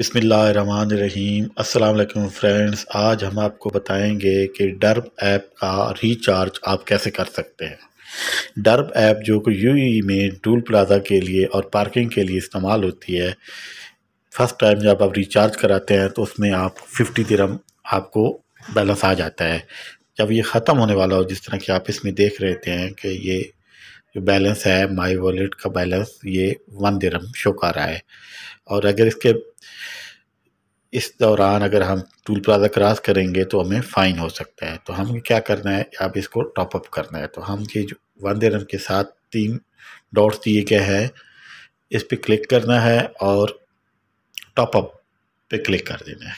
बिसमीम अल्लाम फ्रेंड्स आज हम आपको बताएंगे कि डर्ब ऐप का रिचार्ज आप कैसे कर सकते हैं डर्ब ऐप जो कि यू में टूल प्लाजा के लिए और पार्किंग के लिए इस्तेमाल होती है फ़र्स्ट टाइम जब आप रिचार्ज कराते हैं तो उसमें आप फिफ्टी दरम आपको बैलेंस आ जाता है जब ये ख़त्म होने वाला हो जिस तरह कि आप इसमें देख रहे थे हैं कि ये जो बैलेंस है माई वॉलेट का बैलेंस ये वन दिरम शो कर रहा है और अगर इसके इस दौरान अगर हम टूल प्लाजा क्रॉस करेंगे तो हमें फ़ाइन हो सकता है तो हमें क्या करना है अब इसको टॉपअप करना है तो हम ये जो वन दिरम के साथ तीन डॉट्स दिए गए हैं इस पर क्लिक करना है और टॉपअप पे क्लिक कर देना है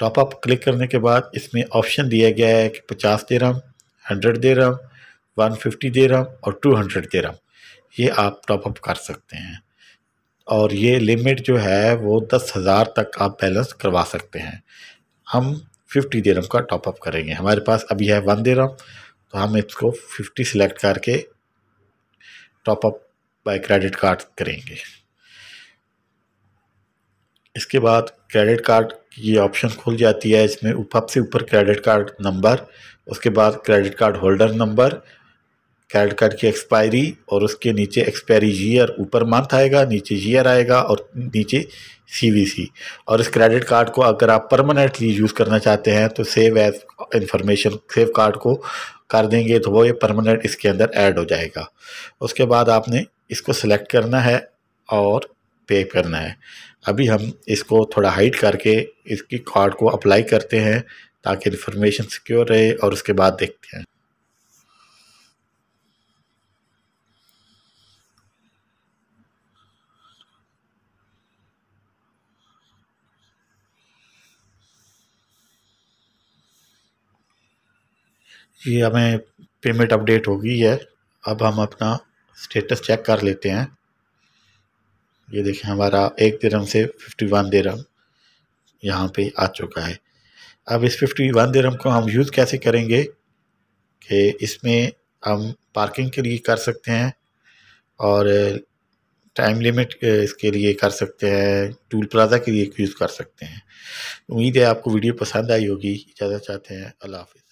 टॉपअप क्लिक करने के बाद इसमें ऑप्शन दिया गया है कि पचास दे रहा हूँ हंड्रेड दे रहा हूँ वन फिफ्टी दे रहा और टू हंड्रेड दे रहा ये आप टॉपअप कर सकते हैं और ये लिमिट जो है वो दस हज़ार तक आप बैलेंस करवा सकते हैं हम फिफ्टी दिरहम का टॉपअप करेंगे हमारे पास अभी है वन दिरहम तो हम इसको फिफ्टी सिलेक्ट करके टॉपअप बाय क्रेडिट कार्ड करेंगे इसके बाद क्रेडिट कार्ड ये ऑप्शन खुल जाती है इसमें से ऊपर क्रेडिट कार्ड नंबर उसके बाद credit card holder number credit card की एक्सपायरी और उसके नीचे एक्सपायरी ईयर ऊपर मंथ आएगा नीचे ईयर आएगा और नीचे सीवीसी और इस क्रेडिट कार्ड को अगर आप परमानेंटली यूज़ करना चाहते हैं तो save as information save card को कर देंगे तो वो ये परमानेंट इसके अंदर ऐड हो जाएगा उसके बाद आपने इसको सेलेक्ट करना है और पे करना है अभी हम इसको थोड़ा हाइट करके इसकी कार्ड को अप्लाई करते हैं ताकि इन्फॉर्मेशन सिक्योर रहे और उसके बाद देखते हैं ये हमें पेमेंट अपडेट हो गई है अब हम अपना स्टेटस चेक कर लेते हैं ये देखें हमारा एक दिरम से फिफ्टी वन दिरम यहाँ पे आ चुका है अब इस फिफ्टी वन दिरम को हम यूज़ कैसे करेंगे कि इसमें हम पार्किंग के लिए कर सकते हैं और टाइम लिमिट इसके लिए कर सकते हैं टूल प्लाजा के लिए यूज़ कर सकते हैं उम्मीद है आपको वीडियो पसंद आई होगी इजाज़त चाहते हैं अल्लाह हाफिज़